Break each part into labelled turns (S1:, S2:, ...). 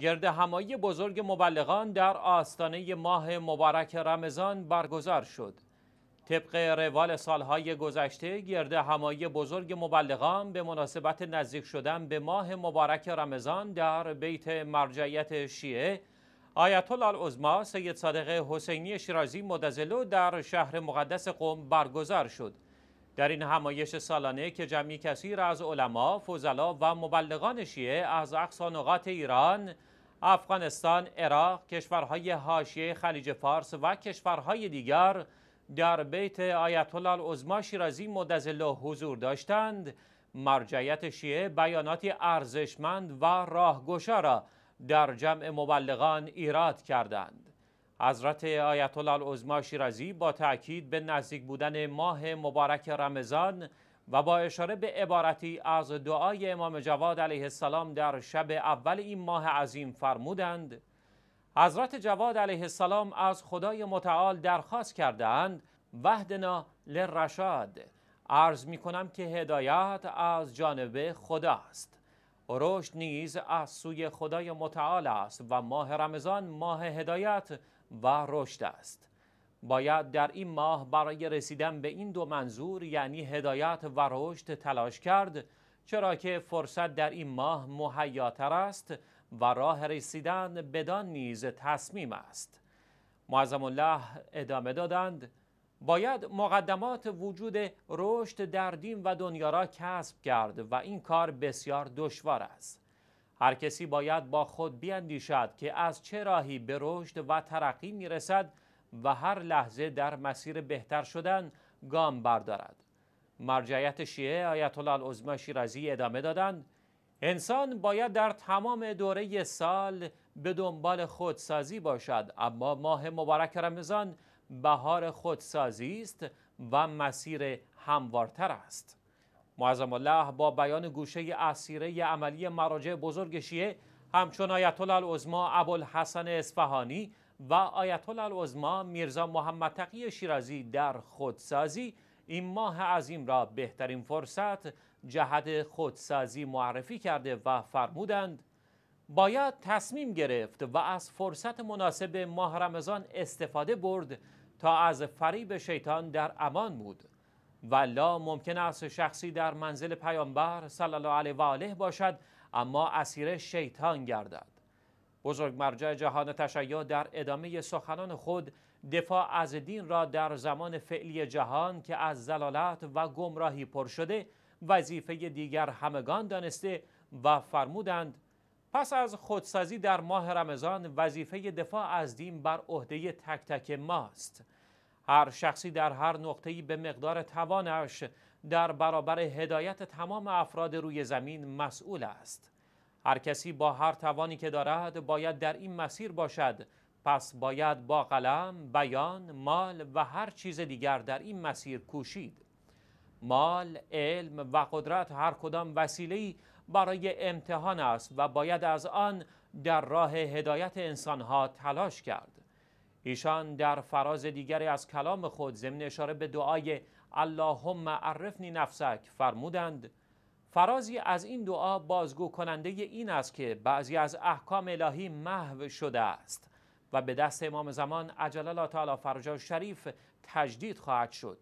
S1: گرد همایی بزرگ مبلغان در آستانه ماه مبارک رمضان برگزار شد. طبق روال سالهای گذشته گرد همایی بزرگ مبلغان به مناسبت نزدیک شدن به ماه مبارک رمضان در بیت مرجعیت شیعه آیت الله العظما سید صادق حسینی شیرازی مدزلو در شهر مقدس قم برگزار شد. در این همایش سالانه که جمعی کثیر از علما، فضلا و مبلغان شیعه از اقصا نقاط ایران، افغانستان، عراق، کشورهای حاشیه خلیج فارس و کشورهای دیگر در بیت آیت الله العظما شیرازی مدظله حضور داشتند، مرجعیت شیعه بیاناتی ارزشمند و راهگشا را در جمع مبلغان ایراد کردند. حضرت آیت الله العظما شیرازی با تاکید به نزدیک بودن ماه مبارک رمضان و با اشاره به عبارتی از دعای امام جواد علیه السلام در شب اول این ماه عظیم فرمودند حضرت جواد علیه السلام از خدای متعال درخواست کردند وحدنا لرشاد عرض می کنم که هدایت از جانب است رشد نیز از سوی خدای متعال است و ماه رمضان ماه هدایت و رشد است باید در این ماه برای رسیدن به این دو منظور یعنی هدایت و رشد تلاش کرد چرا که فرصت در این ماه مهیاتر است و راه رسیدن بدان نیز تصمیم است معظم الله ادامه دادند باید مقدمات وجود رشد در دین و دنیا را کسب کرد و این کار بسیار دشوار است هر کسی باید با خود بیندیشد که از چه راهی به رشد و ترقی میرسد و هر لحظه در مسیر بهتر شدن گام بردارد مرجعیت شیعه آیت الله العظمی شیرازی ادامه دادند انسان باید در تمام دوره سال به دنبال خودسازی باشد اما ماه مبارک رمضان بهار خودسازی است و مسیر هموارتر است معظم الله با بیان گوشه اسیره عملی مراجع بزرگ شیعه همچون آیت الله العظما ابوالحسن اصفهانی و آیت الله العظما میرزا محمد تقی شیرازی در خودسازی این ماه عظیم را بهترین فرصت جهت خودسازی معرفی کرده و فرمودند باید تصمیم گرفت و از فرصت مناسب ماه رمضان استفاده برد تا از فریب شیطان در امان بود لا ممکن است شخصی در منزل پیامبر صلی الله علیه و آله باشد اما اسیر شیطان گردد بزرگ مرجع جهان تشیع در ادامه سخنان خود دفاع از دین را در زمان فعلی جهان که از زلالت و گمراهی پر شده وظیفه دیگر همگان دانسته و فرمودند پس از خودسازی در ماه رمضان وظیفه دفاع از دین بر عهده تک تک ماست هر شخصی در هر نقطه‌ای به مقدار توانش در برابر هدایت تمام افراد روی زمین مسئول است هر کسی با هر توانی که دارد باید در این مسیر باشد پس باید با قلم، بیان، مال و هر چیز دیگر در این مسیر کوشید مال، علم و قدرت هر کدام وسیله‌ای برای امتحان است و باید از آن در راه هدایت انسانها تلاش کرد ایشان در فراز دیگری از کلام خود ضمن اشاره به دعای اللهم عرفنی نفسک فرمودند فرازی از این دعا بازگو کننده این است که بعضی از احکام الهی محو شده است و به دست امام زمان عجل الله تعالی فرجا شریف تجدید خواهد شد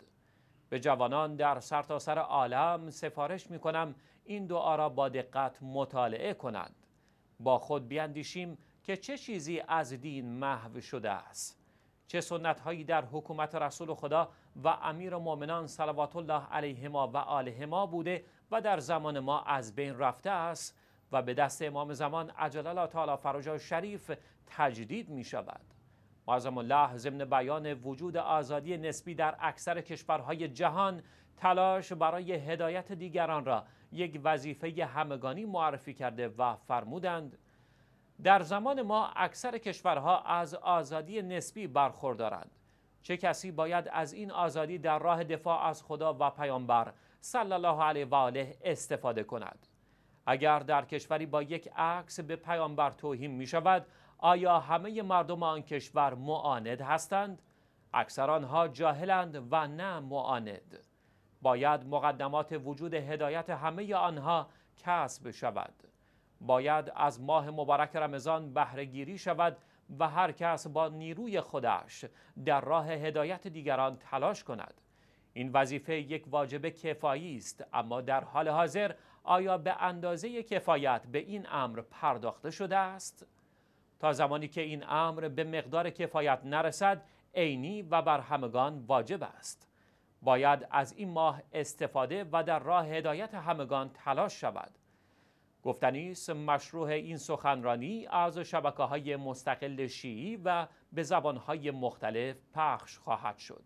S1: به جوانان در سرتاسر عالم سفارش می کنم این دعا را با دقت مطالعه کنند با خود بیندیشیم که چه چیزی از دین محو شده است چه سنت هایی در حکومت رسول خدا و امیر مؤمنان صلوات الله علیهما و ما بوده و در زمان ما از بین رفته است و به دست امام زمان عجل تعالی فرجا شریف تجدید می شود معظم الله ضمن بیان وجود آزادی نسبی در اکثر کشورهای جهان تلاش برای هدایت دیگران را یک وظیفه همگانی معرفی کرده و فرمودند در زمان ما اکثر کشورها از آزادی نسبی برخوردارند چه کسی باید از این آزادی در راه دفاع از خدا و پیامبر صلی الله علیه و آله استفاده کند اگر در کشوری با یک عکس به پیامبر توهین می شود آیا همه مردم آن کشور معاند هستند؟ اکثر آنها جاهلند و نه معاند. باید مقدمات وجود هدایت همه آنها کسب شود. باید از ماه مبارک رمضان بهرهگیری شود و هر کس با نیروی خودش در راه هدایت دیگران تلاش کند. این وظیفه یک واجب کفایی است اما در حال حاضر آیا به اندازه کفایت به این امر پرداخته شده است؟ تا زمانی که این امر به مقدار کفایت نرسد عینی و بر همگان واجب است باید از این ماه استفاده و در راه هدایت همگان تلاش شود گفتنی است مشروع این سخنرانی از شبکه های مستقل شیعی و به زبان مختلف پخش خواهد شد